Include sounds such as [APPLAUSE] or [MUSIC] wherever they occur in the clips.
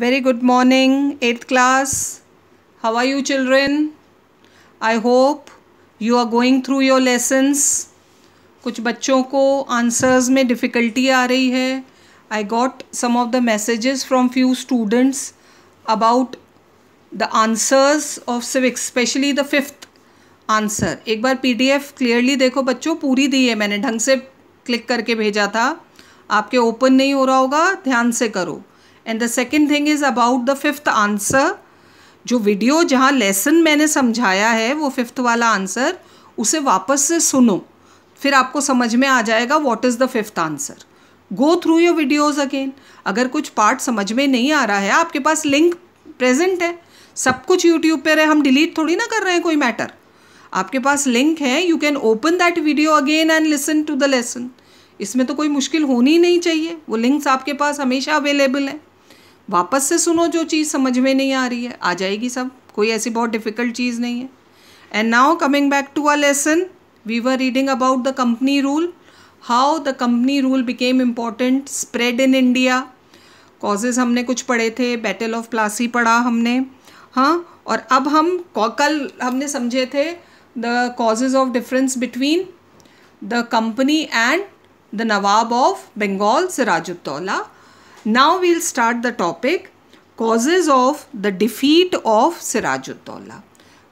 Very good morning 8th class how are you children i hope you are going through your lessons कुछ बच्चों को answers में difficulty आ रही है I got some of the messages from few students about the answers of civics specially the fifth answer एक बार P D F clearly देखो बच्चों पूरी दी है मैंने ढंग से क्लिक करके भेजा था आपके ओपन नहीं हो रहा होगा ध्यान से करो and the second thing is about the fifth answer जो वीडियो जहाँ लेसन मैंने समझाया है वो फिफ्थ वाला आंसर उसे वापस से सुनो फिर आपको समझ में आ जाएगा what is the fifth answer go through your videos again अगर कुछ पार्ट समझ में नहीं आ रहा है आपके पास लिंक प्रेजेंट है सब कुछ यूट्यूब पर है हम डिलीट थोड़ी ना कर रहे हैं कोई मैटर आपके पास लिंक है you can open that video again and listen to the lesson इसमें तो कोई मुश्किल होनी ही नहीं चाहिए वो लिंक्स आपके पास हमेशा अवेलेबल हैं वापस से सुनो जो चीज़ समझ में नहीं आ रही है आ जाएगी सब कोई ऐसी बहुत डिफ़िकल्ट चीज़ नहीं है and now coming back to our lesson we were reading about the company rule how the company rule became important spread in India causes हमने कुछ पढ़े थे बैटल ऑफ प्लासी पढ़ा हमने हाँ और अब हम कल हमने समझे थे the causes of difference between the company and the nawab of Bengal Sirajuddaulah Now we'll start the topic causes of the defeat of Sirajuddaulah.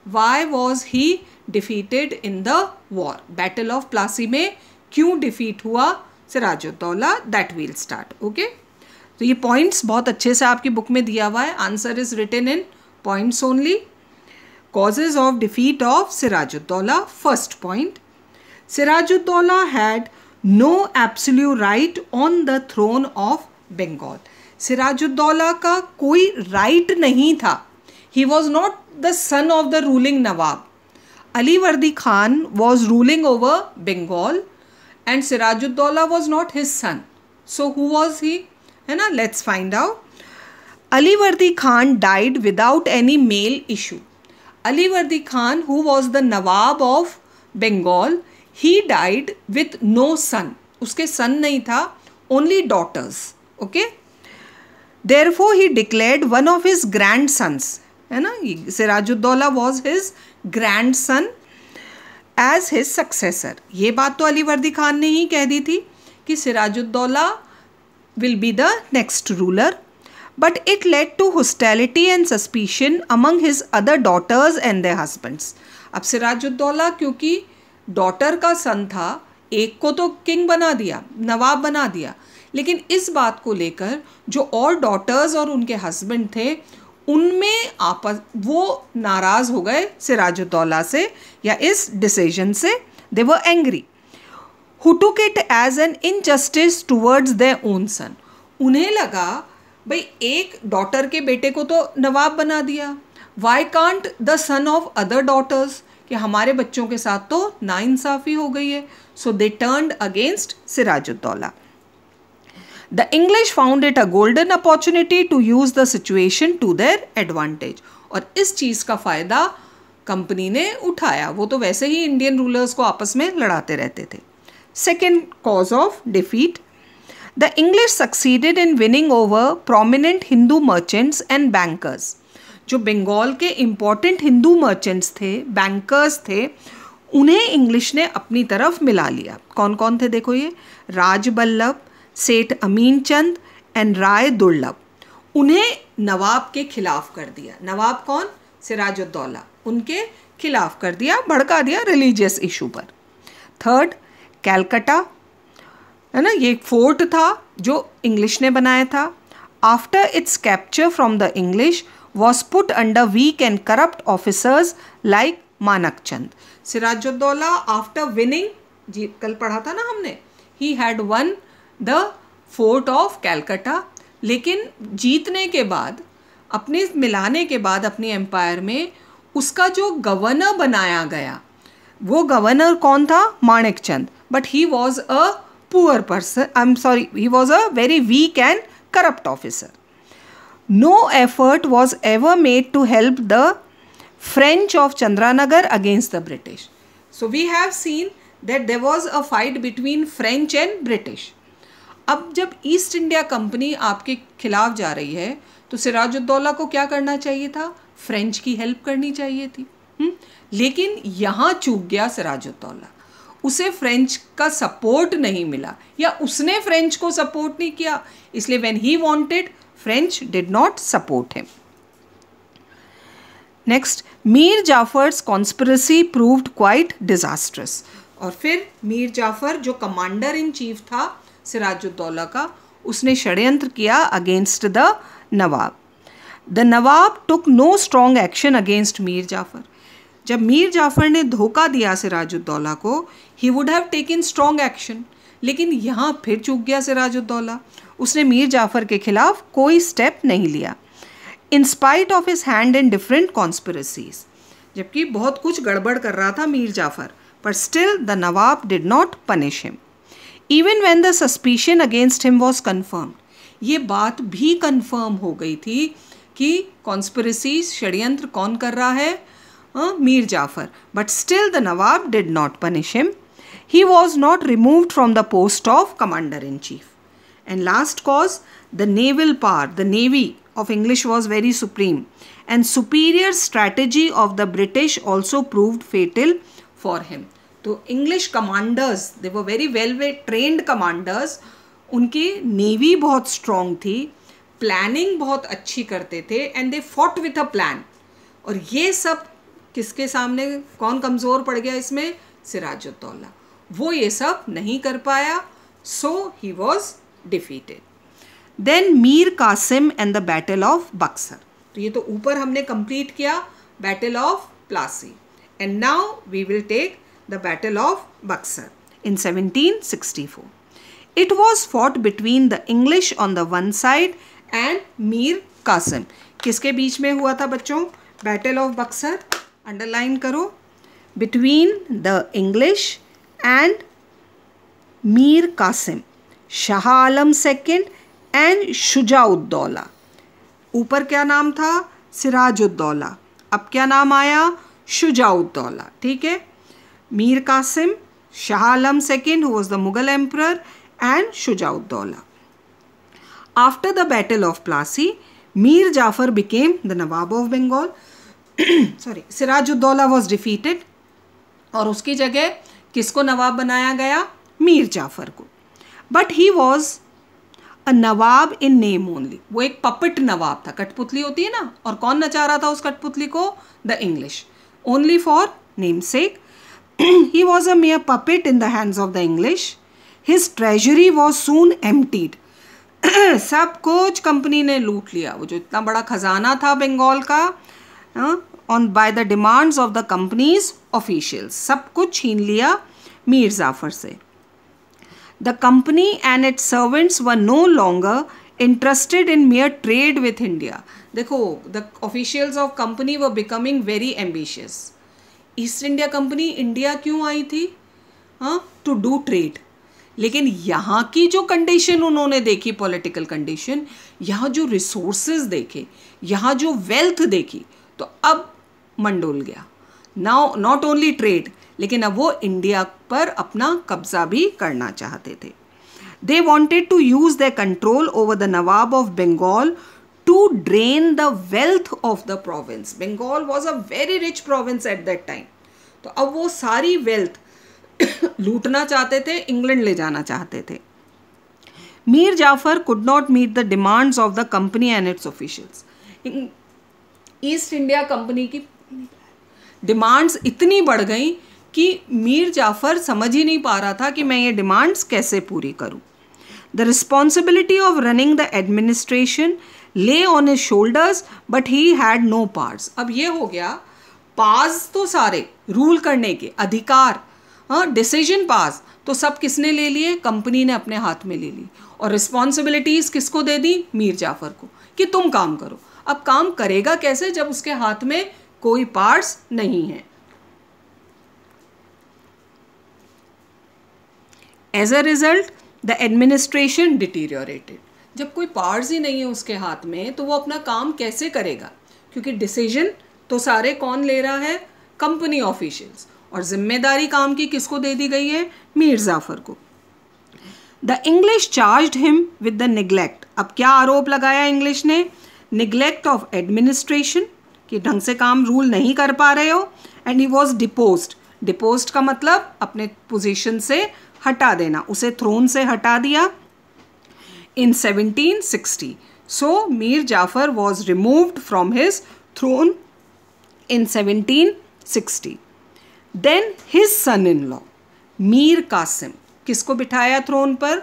Why was he defeated in the war? Battle of Plassey में क्यों defeat हुआ Sirajuddaulah? That we'll start. Okay? So ये points बहुत अच्छे से आपकी book में दिया Answer is written in points only. Causes of defeat of Sirajuddaulah. First point. Sirajuddaulah had no absolute right on the throne of Bengal Siraj-ud-Daulah का कोई राइट नहीं था he was not the son of the ruling nawab Ali Vardi Khan was ruling over Bengal and Sirajuddaulah was not his son so who was he है ना let's find out Ali Vardi Khan died without any male issue Ali Vardi Khan who was the nawab of Bengal he died with no son उसके son नहीं था only daughters okay therefore he declared one of his grand sons है ना Sirajuddaulah was his grand son as his successor ये बात तो अली वर्दी खान ने ही कह दी थी कि Sirajuddaulah will be the next ruler but it led to hostility and suspicion among his other daughters and their husbands अब सिराजुद्दौला क्योंकि डॉटर का सन था एक को तो किंग बना दिया नवाब बना दिया लेकिन इस बात को लेकर जो और डॉटर्स और उनके हस्बैंड थे उनमें आपस वो नाराज़ हो गए सिराजुद्दौला से या इस डिसीजन से they were angry who took it as an injustice towards their own son उन्हें लगा भाई एक डॉटर के बेटे को तो नवाब बना दिया why can't the son of other daughters कि हमारे बच्चों के साथ तो नाइंसाफ़ी हो गई है so they turned against Sirajuddaulah The English found it a golden opportunity to use the situation to their advantage. और इस चीज़ का फ़ायदा कंपनी ने उठाया वो तो वैसे ही इंडियन रूलर्स को आपस में लड़ाते रहते थे second cause of defeat the English succeeded in winning over prominent Hindu merchants and bankers जो बंगाल के इम्पॉर्टेंट हिंदू मर्चेंट्स थे बैंकर्स थे उन्हें इंग्लिश ने अपनी तरफ मिला लिया कौन कौन थे देखो ये राजबल्लभ सेठ अमीन चंद एंड राय दुर्लभ उन्हें नवाब के खिलाफ कर दिया नवाब कौन सिराजुद्दौला उनके खिलाफ कर दिया भड़का दिया रिलीजियस इशू पर थर्ड कैलकटा है ना ये एक फोर्ट था जो इंग्लिश ने बनाया था after its capture from the English was put under weak and corrupt officers like Manik Chand Sirajuddaulah after winning जी कल पढ़ा था ना हमने he had won the fort of Calcutta लेकिन जीतने के बाद अपने मिलाने के बाद अपने एम्पायर में उसका जो गवर्नर बनाया गया वो गवर्नर कौन था Manik Chand but he was a poor person I am sorry he was a very weak and corrupt officer no effort was ever made to help the French of Chandernagore against the British so we have seen that there was a fight between French and British अब जब east India company आपके खिलाफ जा रही है तो सिराजुद्दौला को क्या करना चाहिए था फ्रेंच की हेल्प करनी चाहिए थी हुँ? हम्म? लेकिन यहाँ चूक गया सिराजुद्दौला उसे फ्रेंच का सपोर्ट नहीं मिला या उसने फ्रेंच को सपोर्ट नहीं किया इसलिए when he wanted French did not support him next Mir Jafar's conspiracy proved quite disasters और फिर मीर जाफर जो कमांडर इन चीफ था सिराजुद्दौला का उसने षड्यंत्र किया against the nawab the nawab took no strong action against Mir Jafar जब मीर जाफ़र ने धोखा दिया सिराजुद्दौला को he would have taken strong action लेकिन यहाँ फिर चूक गया सिराजुद्दौला उसने मीर जाफ़र के खिलाफ कोई स्टेप नहीं लिया in spite of his hand in different conspiracies जबकि बहुत कुछ गड़बड़ कर रहा था मीर जाफ़र पर still the nawab did not punish him Even when the suspicion against him was confirmed, ये बात भी कन्फर्म हो गई थी कि कॉन्स्परेसी षड्यंत्र कौन कर रहा है uh, Mir Jafar but still the nawab did not punish him he was not removed from the post of commander in chief and last cause the naval part, the navy of english was very supreme and superior strategy of the british also proved fatal for him तो English commanders they वो very well वे trained commanders उनकी navy बहुत strong थी planning बहुत अच्छी करते थे and they fought with a plan और ये सब किसके सामने कौन कमज़ोर पड़ गया इसमें सिराजुद्दौला वो ये सब नहीं कर पाया so he was defeated then Mir Qasim and the battle of Buxar तो ये तो ऊपर हमने कंप्लीट किया battle of Plassey and now we will take the Battle of Buxar in 1764. It was fought between the English on the one side and Mir Kasim किसके बीच में हुआ था बच्चों बैटल ऑफ बक्सर अंडरलाइन करो between the English and Mir Kasim Shah Alam second and Shujauddaulah ऊपर क्या नाम था सिराजुद्दौला अब क्या नाम आया शुजाउद्दौला ठीक है Mir Qasim, Shah Alam II, who was the Mughal emperor, and Shuja-ud-Daula. After the Battle of Plassey, Mir Jafar became the Nawab of Bengal. Sorry, Siraj-ud-Daula was defeated और उसकी जगह किसको नवाब बनाया गया मीर जाफर को but he was a nawab in name only वो एक puppet नवाब था कठपुतली होती है ना और कौन नचा रहा था उस कठपुतली को the English only for namesake [CLEARS THROAT] he was a mere puppet in the hands of the English. His treasury was soon emptied. [CLEARS THROAT] सब कुछ कंपनी ने लूट लिया वो जो इतना बड़ा खजाना था बंगाल का on by the demands of the company's officials सब कुछ छीन लिया मीर जाफर से the company and its servants were no longer interested in mere trade with India देखो the officials of company were becoming very ambitious East India Company India क्यों आई थी हाँ टू डू ट्रेड लेकिन यहाँ की जो कंडीशन उन्होंने देखी पॉलिटिकल कंडीशन यहाँ जो रिसोर्सेज देखे यहाँ जो वेल्थ देखी तो अब मंडोल गया नाउ नॉट ओनली ट्रेड लेकिन अब वो इंडिया पर अपना कब्जा भी करना चाहते थे they wanted to use the control over the nawab of Bengal to drain the wealth of the province bengal was a very rich province at that time तो अब वो सारी वेल्थ [COUGHS] लूटना चाहते थे इंग्लैंड ले जाना चाहते थे Mir Jafar could not meet the demands of the company and its officials East India Company की डिमांड्स इतनी बढ़ गई कि मीर जाफर समझ ही नहीं पा रहा था कि मैं ये डिमांड्स कैसे पूरी करूं the responsibility of running the administration lay on a shoulders but he had no powers अब ये हो गया पास तो सारे रूल करने के अधिकार डिसीजन हाँ, पास तो सब किसने ले लिए कंपनी ने अपने हाथ में ले ली और रिस्पॉन्सिबिलिटीज़ किसको दे दी मीर जाफ़र को कि तुम काम करो अब काम करेगा कैसे जब उसके हाथ में कोई पार्ट्स नहीं है as a result the administration deteriorated जब कोई पावर्स ही नहीं है उसके हाथ में तो वो अपना काम कैसे करेगा क्योंकि डिसीजन तो सारे कौन ले रहा है कंपनी ऑफिशियल्स और जिम्मेदारी काम की किसको दे दी गई है मीर जाफर को the English charge him with the neglect अब क्या आरोप लगाया इंग्लिश ने निग्लेक्ट ऑफ एडमिनिस्ट्रेशन कि ढंग से काम रूल नहीं कर पा रहे हो and he was deposed deposed का मतलब अपने पोजिशन से हटा देना उसे थ्रोन से हटा दिया in 1760. So Mir Jafar was removed from his throne in 1760. Then his son-in-law Mir Qasim kisko bithaya throne par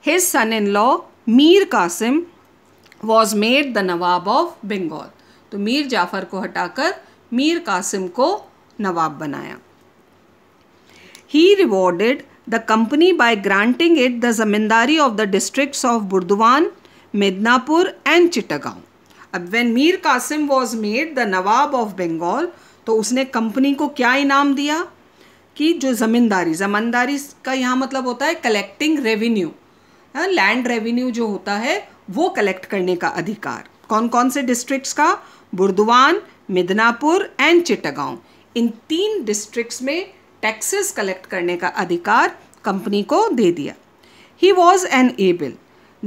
his son-in-law Mir Qasim was made the Nawab of Bengal. तो मीर जाफर को हटाकर मीर कासिम को नवाब बनाया he rewarded The company, by granting it the zamindari of the districts of Burdwan, Midnapur, and Chittagaon. अब when Mir Qasim was made the Nawab of Bengal, तो उसने company को क्या इनाम दिया कि जो ज़मींदारी ज़मींदारी का यहाँ मतलब होता है कलेक्टिंग रेवेन्यू लैंड रेवेन्यू जो होता है वो कलेक्ट करने का अधिकार कौन कौन से डिस्ट्रिक्ट्स का बुर्दवान मिदनापुर एंड चिटगांव इन तीन डिस्ट्रिक्ट्स में टैक्सेस कलेक्ट करने का अधिकार कंपनी को दे दिया he was an able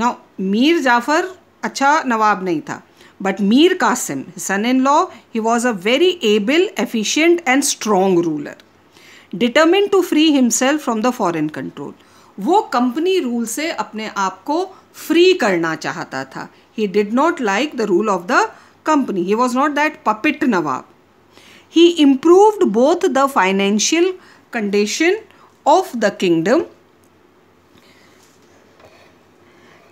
now Mir Jafar अच्छा नवाब नहीं था but Mir Kasim son in law he was a very able efficient and strong ruler determined to free himself from the foreign control वो कंपनी रूल से अपने आप को फ्री करना चाहता था he did not like the rule of the company he was not that puppet nawab he improved both the financial condition of the kingdom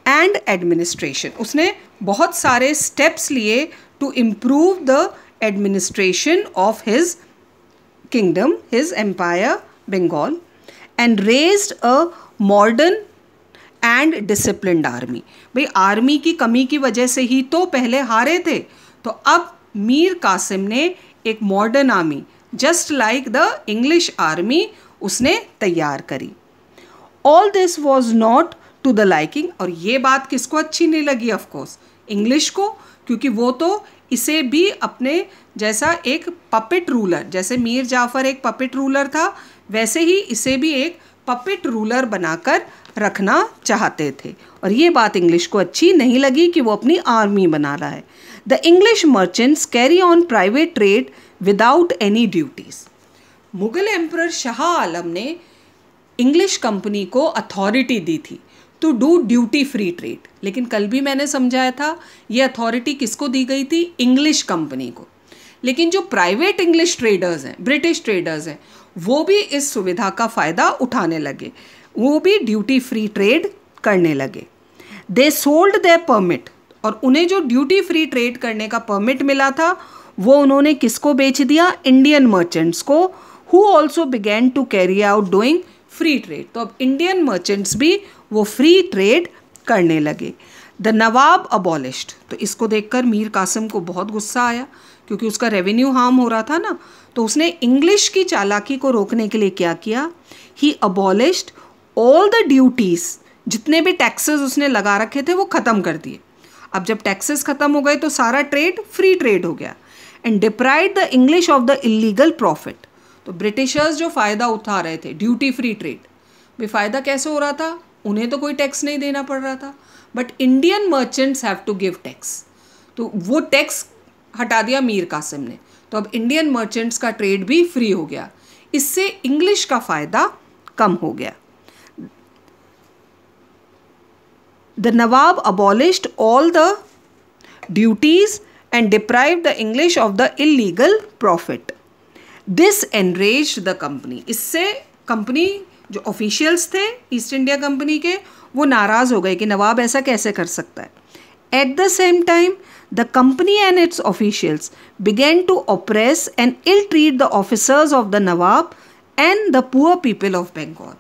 and administration उसने बहुत सारे स्टेप्स लिए to improve the administration of his kingdom his empire Bengal and raised a modern and disciplined army भाई army की कमी की वजह से ही तो पहले हारे थे तो अब मीर कासिम ने एक modern army just like the English army उसने तैयार करी all this was not to the liking और ये बात किसको अच्छी नहीं लगी ऑफकोर्स इंग्लिश को क्योंकि वो तो इसे भी अपने जैसा एक पपिट रूलर जैसे मीर जाफ़र एक पपिट रूलर था वैसे ही इसे भी एक पपिट रूलर बनाकर रखना चाहते थे और ये बात इंग्लिश को अच्छी नहीं लगी कि वो अपनी आर्मी बना रहा है the English merchants carry on private trade without any duties Mughal emperor Shah Alam ने इंग्लिश कंपनी को अथॉरिटी दी थी to do duty free trade लेकिन कल भी मैंने समझाया था ये अथॉरिटी किसको दी गई थी इंग्लिश कंपनी को लेकिन जो प्राइवेट इंग्लिश ट्रेडर्स हैं ब्रिटिश ट्रेडर्स हैं वो भी इस सुविधा का फ़ायदा उठाने लगे वो भी ड्यूटी फ्री ट्रेड करने लगे दे सोल्ड द परमिट और उन्हें जो ड्यूटी फ्री ट्रेड करने का परमिट मिला था वो उन्होंने किसको बेच दिया इंडियन मर्चेंट्स को who also began to carry out doing free trade तो अब इंडियन मर्चेंट्स भी वो फ्री ट्रेड करने लगे द नवाब अबॉलिश्ड तो इसको देखकर मीर कासिम को बहुत गुस्सा आया क्योंकि उसका रेवेन्यू हार्म हो रहा था ना तो उसने इंग्लिश की चालाकी को रोकने के लिए क्या किया he abolished all the duties जितने भी टैक्सेस उसने लगा रखे थे वो ख़त्म कर दिए अब जब टैक्सेस ख़त्म हो गए तो सारा ट्रेड फ्री ट्रेड हो गया and deprived the English of the illegal profit तो ब्रिटिशर्स जो फ़ायदा उठा रहे थे ड्यूटी फ्री ट्रेड भी फायदा कैसे हो रहा था उन्हें तो कोई टैक्स नहीं देना पड़ रहा था but Indian merchants have to give tax तो वो टैक्स हटा दिया मीर कासिम ने तो अब इंडियन मर्चेंट्स का ट्रेड भी फ्री हो गया इससे इंग्लिश का फ़ायदा कम हो गया the nawab abolished all the duties and deprived the English of the illegal profit. This enrage the company इससे कंपनी जो ऑफिशियल्स थे ईस्ट इंडिया कंपनी के वो नाराज़ हो गए कि नवाब ऐसा कैसे कर सकता है at the same time the company and its officials began to oppress and ill treat the officers of the nawab and the poor people of Bengal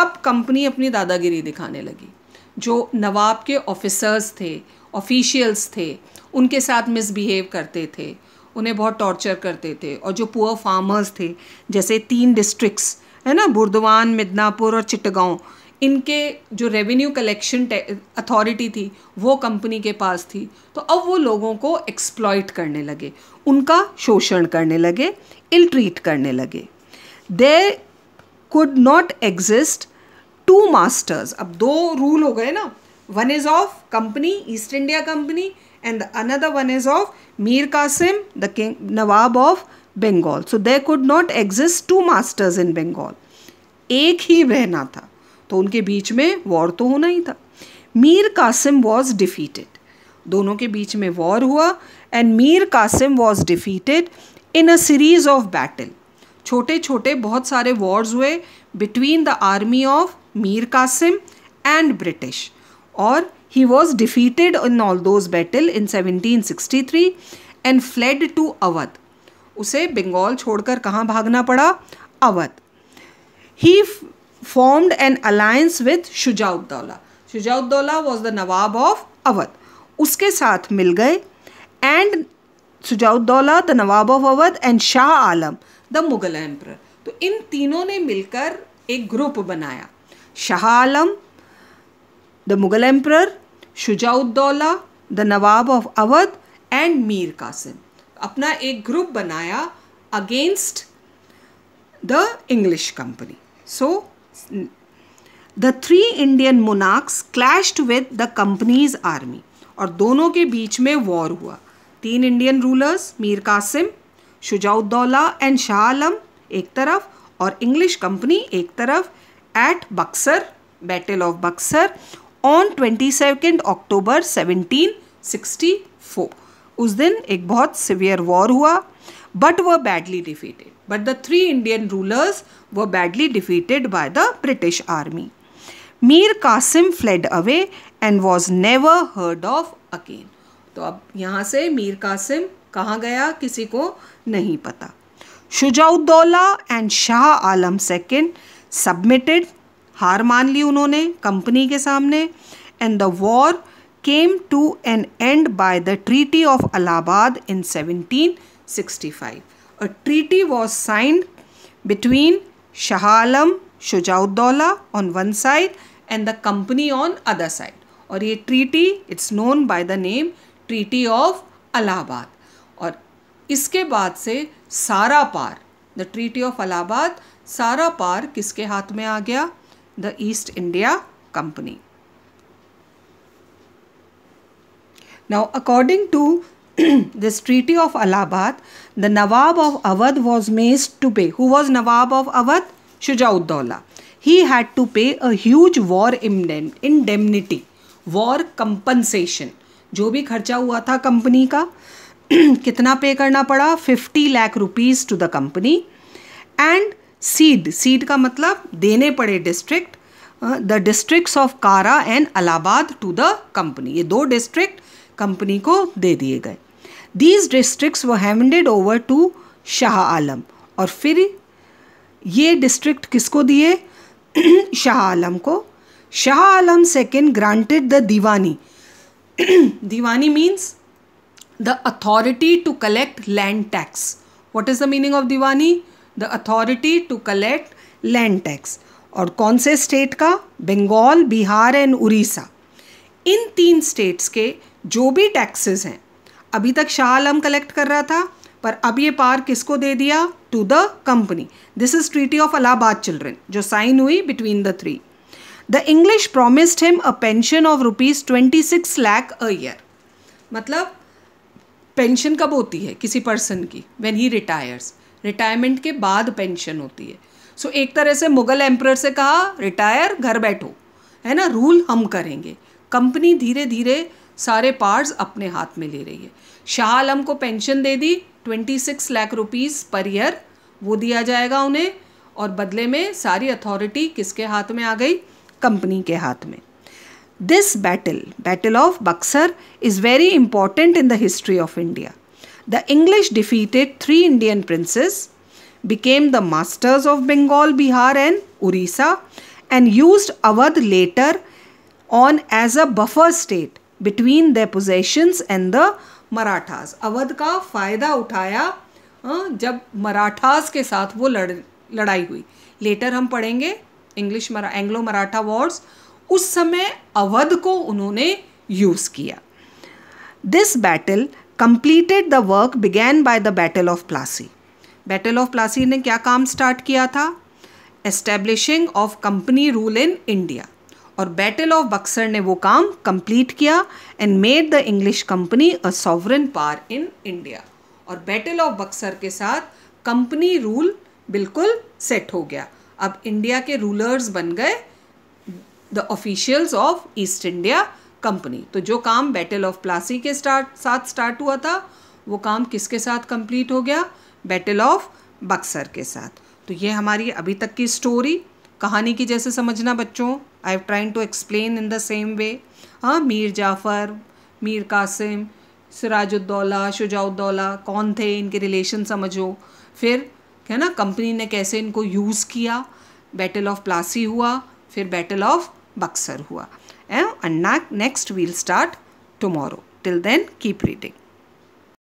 अब कंपनी अपनी दादागिरी दिखाने लगी जो नवाब के ऑफिसर्स थे ऑफिशियल्स थे उनके साथ मिसबिहेव करते थे उन्हें बहुत टॉर्चर करते थे और जो पुअर फार्मर्स थे जैसे तीन डिस्ट्रिक्ट्स है ना बुर्दवान मिदनापुर और चिटगांव इनके जो रेवेन्यू कलेक्शन अथॉरिटी थी वो कंपनी के पास थी तो अब वो लोगों को एक्सप्लॉयट करने लगे उनका शोषण करने लगे इल ट्रीट करने लगे they could not exist two masters अब दो रूल हो गए ना one is of company East India Company and another one is of Mir Qasim, the king Nawab of Bengal. So there could not exist two masters in Bengal. एक ही रहना था तो उनके बीच में वॉर तो होना ही था मीर कासिम वॉज डिफीटेड दोनों के बीच में वॉर हुआ and Mir Qasim was defeated in a series of battle छोटे छोटे बहुत सारे वॉर्स हुए between the army of Mir Qasim and British और He was defeated in all those battle in 1763 and fled to Awadh. उसे बंगाल छोड़कर कहाँ भागना पड़ा Awadh he formed an alliance with Shujauddaula Shujauddaula was the nawab of Awadh उसके साथ मिल गए and Shujauddaula the nawab of Awadh and Shah Alam the Mughal emperor तो इन तीनों ने मिलकर एक ग्रुप बनाया Shah Alam the Mughal emperor Shujauddaula the nawab of Awadh and Mir Qasim अपना एक ग्रुप बनाया against the English company so the three Indian monarchs clashed with the companies army और दोनों के बीच में वॉर हुआ तीन Indian rulers Mir Qasim Shujauddaula and Shah Alam एक तरफ और इंग्लिश कंपनी एक तरफ at Buxar battle of Buxar on twenty second October four उस दिन एक बहुत सीवियर वॉर हुआ but were badly defeated but the three Indian rulers were badly defeated by the British army Mir Qasim fled away and was never heard of again तो अब यहाँ से मीर कासिम कहाँ गया किसी को नहीं पता Shujauddaula and Shah Alam second submitted हार मान ली उन्होंने कंपनी के सामने and the war came to an end by the treaty of Allahabad in 1765 a treaty was signed between Shah Alam Shujauddaula on one side and the company on other side और ये treaty it's known by the name treaty of Allahabad और इसके बाद से सारा power the treaty of Allahabad सारा पार किसके हाथ में आ गया the East India Company. Now, according to this Treaty of Allahabad, the Nawab of Awadh was made to pay. Who was Nawab of Awadh? Shujaud-Dawla. He had to pay a huge war indemnity, war compensation. जो भी खर्चा हुआ था company का कितना pay करना पड़ा fifty lakh rupees to the company and ceded ceded का मतलब देने पड़े district the districts of Kara and Allahabad to the company ये दो डिस्ट्रिक्ट कंपनी को दे दिए गए दीज डिस्ट्रिक्ट्स वो handed over to Shah Alam और फिर ये डिस्ट्रिक्ट किसको दिए शाह [CLEARS THROAT] आलम को Shah Alam second granted the diwani diwani means the authority to collect land tax what is the meaning of diwani the authority to collect land tax और कौन से स्टेट का बंगाल बिहार एंड उड़ीसा इन तीन स्टेट्स के जो भी टैक्सेस हैं अभी तक शाह आलम कलेक्ट कर रहा था पर अब ये पार किसको दे दिया to the company this is treaty of Allahabad children जो साइन हुई between the three the English promised him a pension of rupees twenty six lakh a year मतलब पेंशन कब होती है किसी पर्सन की वेन ही रिटायर्स रिटायरमेंट के बाद पेंशन होती है सो so, एक तरह से मुगल एम्प्रर से कहा रिटायर घर बैठो है ना रूल हम करेंगे कंपनी धीरे धीरे सारे पार्ट्स अपने हाथ में ले रही है शाह आलम को पेंशन दे दी twenty six lakh rupees per year वो दिया जाएगा उन्हें और बदले में सारी अथॉरिटी किसके हाथ में आ गई कंपनी के हाथ में this battle battle of Buxar is very important in the history of India The English defeated three Indian princes, became the masters of Bengal, Bihar, and Orissa, and used Awadh later on as a buffer state between their possessions and the marathas awadh ka fayda uthaya जब मराठास के साथ वो लड़ लड़ाई हुई letter हम पढ़ेंगे English मरा एंग्लो मराठा वॉर्स उस समय अवध को उन्होंने यूज़ किया this battle completed the work began by the battle of Plassey battle of Plassey ने क्या काम स्टार्ट किया था establishing of company rule in India और बैटल ऑफ बक्सर ने वो काम कंप्लीट किया and made the English company a sovereign power in India और बैटल ऑफ बक्सर के साथ कंपनी रूल बिल्कुल सेट हो गया अब इंडिया के रूलर्स बन गए the officials of East India Company तो जो काम बैटल ऑफ प्लासी के स्टार्ट साथ स्टार्ट हुआ था वो काम किसके साथ कंप्लीट हो गया बैटल ऑफ बक्सर के साथ तो ये हमारी अभी तक की स्टोरी कहानी की जैसे समझना बच्चों I have trying to explain in the same way हाँ मीर जाफ़र मीर कासिम सिराजुद्दौला शुजाउद्दौला कौन थे इनके रिलेशन समझो फिर है ना कंपनी ने कैसे इनको यूज़ किया बैटल ऑफ प्लासी हुआ फिर बैटल ऑफ बक्सर हुआ and next we'll start tomorrow. Till then, keep reading.